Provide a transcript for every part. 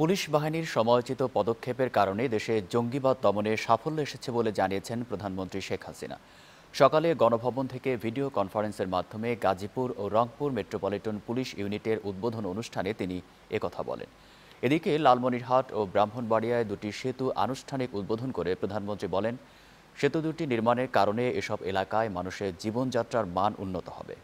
police বাহিনীর সমালোচিত পদক্ষেপের কারণে দেশে জঙ্গিবাদ দমনে সাফল্য এসেছে বলে জানিয়েছেন প্রধানমন্ত্রী শেখ হাসিনা সকালে গণভবন থেকে ভিডিও কনফারেন্সের মাধ্যমে গাজীপুর ও রংপুর মেট্রোপলিটন পুলিশ ইউনিটের উদ্বোধন অনুষ্ঠানে তিনি একথা বলেন এদিকে লালমনিরহাট ও ব্রাহ্মণবাড়িয়ায় দুটি সেতু আনুষ্ঠানিক উদ্বোধন করে প্রধানমন্ত্রী বলেন সেতু দুটি নির্মাণের কারণে এসব এলাকায় মানুষের জীবনযাত্রার মান উন্নত হবে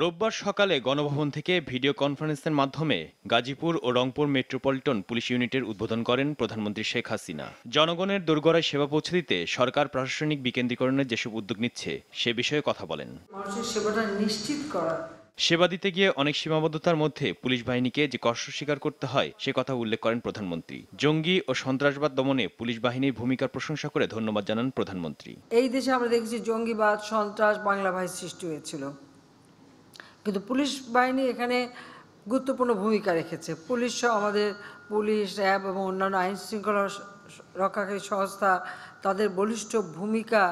রোববার সকালে গণভবন থেকে ভিডিও কনফারেন্সের মাধ্যমে গাজীপুর ও রংপুর মেট্রোপলিটন পুলিশ ইউনিটের উদ্বোধন করেন প্রধানমন্ত্রী শেখ হাসিনা জনগণের দোরগড়ায় সেবা পৌঁছে দিতে সরকার প্রশাসনিক বিকেন্দ্রীকরণের যেসব উদ্যোগ নিচ্ছে সে বিষয়ে কথা বলেন নিশ্চিত করা সেবা দিতে গিয়ে অনেক সীমাবদ্ধতার মধ্যে পুলিশ বাহিনীকে যে কষ্ট স্বীকার করতে হয় সে কথা উল্লেখ করেন প্রধানমন্ত্রী জঙ্গি ও সন্ত্রাসবাদ দমনে পুলিশ বাহিনীর ভূমিকার প্রশংসা করে ধন্যবাদ জানান প্রধানমন্ত্রী এই দেশে আমরা দেখেছি জঙ্গিবাদ সন্ত্রাস বাংলা ভাই সৃষ্টি হয়েছিল কিন্তু পুলিশ বাহিনী এখানে গুরুত্বপূর্ণ ভূমিকা রেখেছে পুলিশ আমাদের পুলিশ র্যাব এবং অন্যান্য আইন শৃঙ্খলা রক্ষাকারী সংস্থা তাদের বলিষ্ঠ ভূমিকা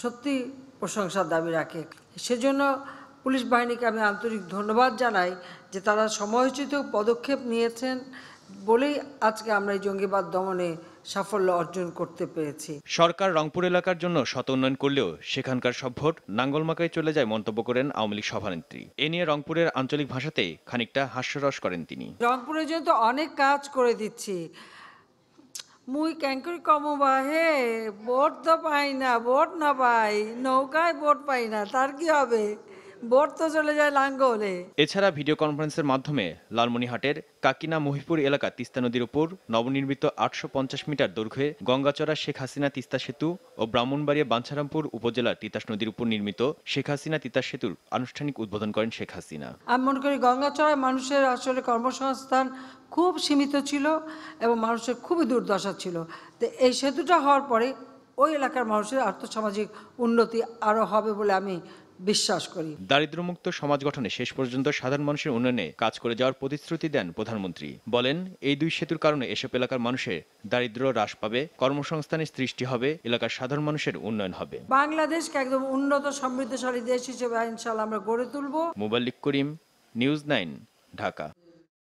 সত্যি প্রশংসার দাবি রাখে সেজন্য পুলিশ বাহিনীকে আমি আন্তরিক ধন্যবাদ জানাই যে তারা সময়োচিত পদক্ষেপ নিয়েছেন বলেই আজকে আমরা এই জঙ্গিবাদ দমনে সাফল্য অর্জন করতে পেরেছি সরকার রংপুর এলাকার জন্য শত উন্নয়ন করলেও সেখানকার সব ভোট নাঙ্গলমাকায় চলে যায় মন্তব্য করেন আওয়ামী লীগ সভানেত্রী এ নিয়ে রংপুরের আঞ্চলিক ভাষাতে খানিকটা হাস্যরস করেন তিনি রংপুরের জন্য তো অনেক কাজ করে দিচ্ছি মুই ক্যাঙ্কুরি কমবাহে ভোট তো পাই না ভোট না পাই নৌকায় ভোট পাই না তার কি হবে ভোট তো চলে যায় লাঙ্গলে এছাড়া ভিডিও কনফারেন্সের মাধ্যমে লালমনিহাটের কাকিনা মহিপুর এলাকা তিস্তা নদীর উপর নবনির্মিত আটশো মিটার দৈর্ঘ্যে গঙ্গাচড়া শেখ হাসিনা তিস্তা সেতু ও ব্রাহ্মণবাড়িয়া বাঞ্ছারামপুর উপজেলার তিতাস নদীর উপর নির্মিত শেখ হাসিনা তিতাস সেতুর আনুষ্ঠানিক উদ্বোধন করেন শেখ হাসিনা আমি মনে করি গঙ্গাচড়ায় মানুষের আসলে কর্মসংস্থান খুব সীমিত ছিল এবং মানুষের খুবই দুর্দশা ছিল তো এই সেতুটা হওয়ার পরে ওই এলাকার মানুষের আর্থসামাজিক উন্নতি আরও হবে বলে আমি বিশ্বাস করি দারিদ্রমুক্ত সমাজ গঠনে শেষ পর্যন্ত সাধারণ মানুষের উন্নয়নে কাজ করে যাওয়ার প্রতিশ্রুতি দেন প্রধানমন্ত্রী বলেন এই দুই সেতুর কারণে এসব এলাকার মানুষের দারিদ্র হ্রাস পাবে কর্মসংস্থানের সৃষ্টি হবে এলাকার সাধারণ মানুষের উন্নয়ন হবে বাংলাদেশকে একদম উন্নত সমৃদ্ধশালী দেশ হিসেবে ইনশাআল্লাহ আমরা গড়ে তুলব মোবাল্লিক করিম নিউজ নাইন ঢাকা